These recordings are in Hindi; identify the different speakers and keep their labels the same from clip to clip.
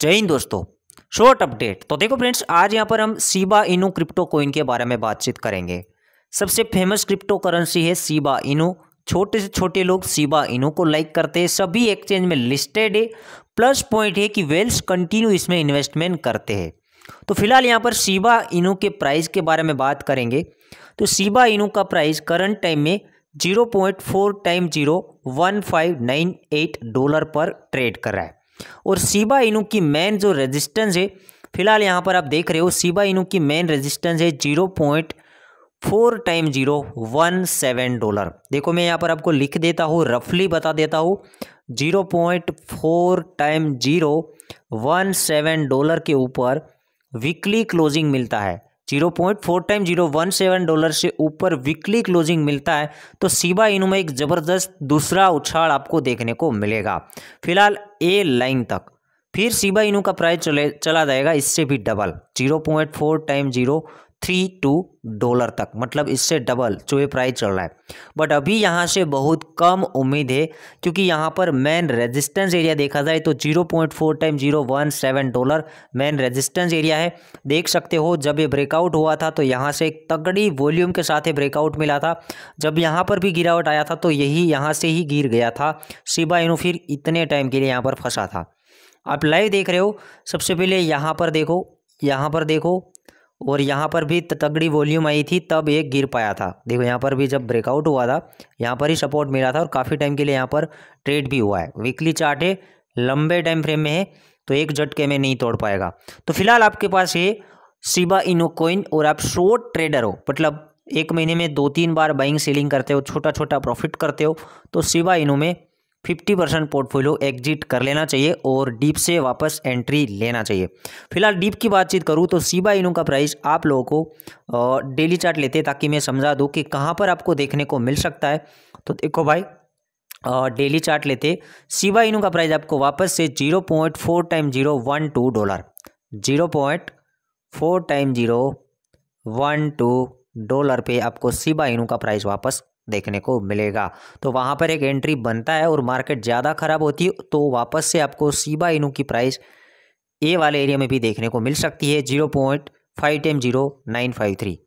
Speaker 1: जय हिंद दोस्तों शॉर्ट अपडेट तो देखो फ्रेंड्स आज यहाँ पर हम सीबा इनू क्रिप्टो कोइन के बारे में बातचीत करेंगे सबसे फेमस क्रिप्टो करेंसी है सीबा इनू छोटे से छोटे लोग सीबा इनू को लाइक करते हैं सभी एक्सचेंज में लिस्टेड है प्लस पॉइंट है कि वेल्स कंटिन्यू इसमें इन्वेस्टमेंट करते हैं तो फिलहाल यहाँ पर सीबा इनू के प्राइस के बारे में बात करेंगे तो सीबा इनू का प्राइस करंट टाइम में zero point four time zero one five nine eight dollar पर ट्रेड कर रहा है और सीबा इनू की मेन जो रेजिस्टेंस है फिलहाल यहाँ पर आप देख रहे हो सीबा इनू की मेन रेजिस्टेंस है zero point four time zero one seven dollar देखो मैं यहाँ पर आपको लिख देता हूँ रफली बता देता हूँ zero point four time zero one seven dollar के ऊपर वीकली क्लोजिंग मिलता है zero point four time zero one seven dollar से ऊपर वीकली क्लोजिंग मिलता है तो सीबा इनू में एक ज़बरदस्त दूसरा उछाल आपको देखने को मिलेगा फिलहाल ए लाइन तक फिर सीबा इनू का प्राइस चले चला जाएगा इससे भी double zero point four time zero three two dollar तक मतलब इससे डबल जो ये प्राइस चल रहा है बट अभी यहाँ से बहुत कम उम्मीद है क्योंकि यहाँ पर मेन रेजिस्टेंस एरिया देखा जाए तो zero point four time zero one seven dollar main resistance area है देख सकते हो जब ये ब्रेकआउट हुआ था तो यहाँ से एक तगड़ी वॉल्यूम के साथ ये ब्रेकआउट मिला था जब यहाँ पर भी गिरावट आया था तो यही यहाँ से ही गिर गया था शिबा इनू फिर इतने टाइम के लिए यहाँ पर फंसा था आप लाइव देख रहे हो सबसे पहले यहाँ पर देखो यहाँ पर देखो और यहाँ पर भी तगड़ी वॉल्यूम आई थी तब एक गिर पाया था देखो यहाँ पर भी जब ब्रेकआउट हुआ था यहाँ पर ही सपोर्ट मिला था और काफ़ी टाइम के लिए यहाँ पर ट्रेड भी हुआ है वीकली चार्टे लंबे टाइम फ्रेम में है तो एक झटके में नहीं तोड़ पाएगा तो फिलहाल आपके पास ये शिबा इनो और आप शॉर्ट ट्रेडर हो मतलब एक महीने में दो तीन बार बाइंग सेलिंग करते हो छोटा छोटा प्रॉफिट करते हो तो शिबा इनो में फिफ्टी परसेंट पोर्टफोलियो एग्जिट कर लेना चाहिए और डीप से वापस एंट्री लेना चाहिए फिलहाल डीप की बातचीत करूँ तो सीबा इनू का प्राइस आप लोगों को डेली चार्ट लेते ताकि मैं समझा दूँ कि कहाँ पर आपको देखने को मिल सकता है तो देखो भाई डेली चार्ट लेते सीबा इनू का प्राइस आपको वापस से zero point four time zero one two dollar zero point four time zero one two dollar पे आपको सीबा इनू का प्राइस वापस देखने को मिलेगा तो वहाँ पर एक एंट्री बनता है और मार्केट ज़्यादा ख़राब होती है तो वापस से आपको सीबा इनू की प्राइस ए वाले एरिया में भी देखने को मिल सकती है zero point five time zero nine five three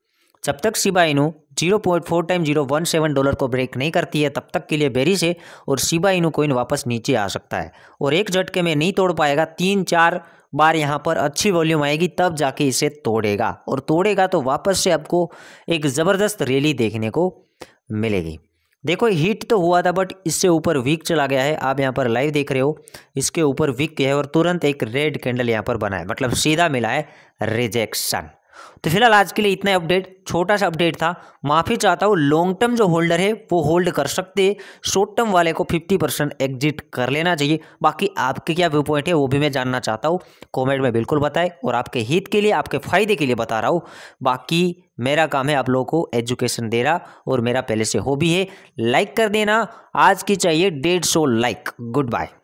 Speaker 1: जब तक Shiba Inu zero point four time zero one seven dollar को ब्रेक नहीं करती है तब तक के लिए बेरिश है और शिबा इनू कोइन वापस नीचे आ सकता है और एक झटके में नहीं तोड़ पाएगा तीन चार बार यहाँ पर अच्छी वॉल्यूम आएगी तब जाके इसे तोड़ेगा और तोड़ेगा तो वापस से आपको एक ज़बरदस्त रैली देखने को मिलेगी देखो हिट तो हुआ था बट इससे ऊपर वीक चला गया है आप यहाँ पर लाइव देख रहे हो इसके ऊपर वीक है और तुरंत एक रेड कैंडल यहाँ पर बना है मतलब सीधा मिला है रिजेक्शन तो फिलहाल आज के लिए इतना अपडेट छोटा सा अपडेट था माफ़ी चाहता हूँ लॉन्ग टर्म जो होल्डर है वो होल्ड कर सकते हैं शॉर्ट टर्म वाले को 50 परसेंट एग्जिट कर लेना चाहिए बाकी आपके क्या व्यू पॉइंट है वो भी मैं जानना चाहता हूँ कमेंट में बिल्कुल बताएं और आपके हित के लिए आपके फ़ायदे के लिए बता रहा हूँ बाकी मेरा काम है आप लोगों को एजुकेशन दे रहा और मेरा पहले से हॉबी है लाइक कर देना आज की चाहिए डेढ़ लाइक गुड बाय